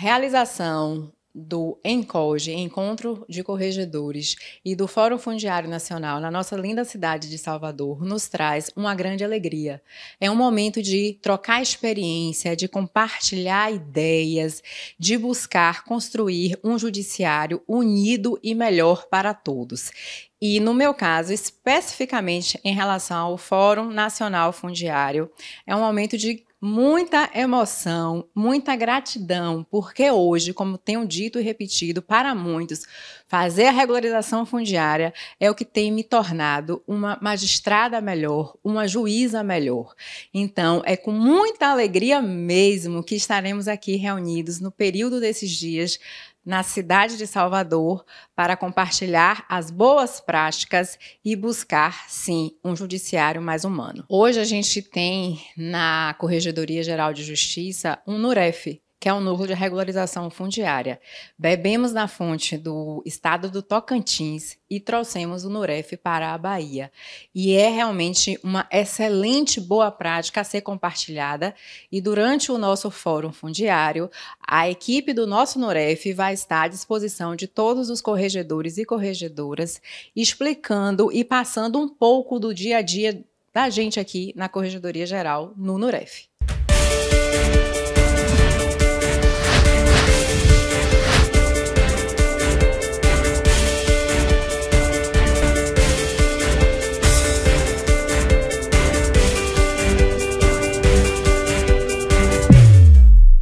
Realização do ENCOGE, Encontro de Corregedores, e do Fórum Fundiário Nacional na nossa linda cidade de Salvador, nos traz uma grande alegria. É um momento de trocar experiência, de compartilhar ideias, de buscar construir um judiciário unido e melhor para todos. E no meu caso, especificamente em relação ao Fórum Nacional Fundiário, é um momento de Muita emoção, muita gratidão, porque hoje, como tenho dito e repetido para muitos, fazer a regularização fundiária é o que tem me tornado uma magistrada melhor, uma juíza melhor. Então, é com muita alegria mesmo que estaremos aqui reunidos no período desses dias na cidade de Salvador para compartilhar as boas práticas e buscar, sim, um judiciário mais humano. Hoje a gente tem na Corregedoria Geral de Justiça um NUREF, que é o Núcleo de Regularização Fundiária. Bebemos na fonte do estado do Tocantins e trouxemos o NUREF para a Bahia. E é realmente uma excelente boa prática a ser compartilhada. E durante o nosso Fórum Fundiário, a equipe do nosso NUREF vai estar à disposição de todos os corregedores e corregedoras, explicando e passando um pouco do dia a dia da gente aqui na Corregedoria Geral no NUREF.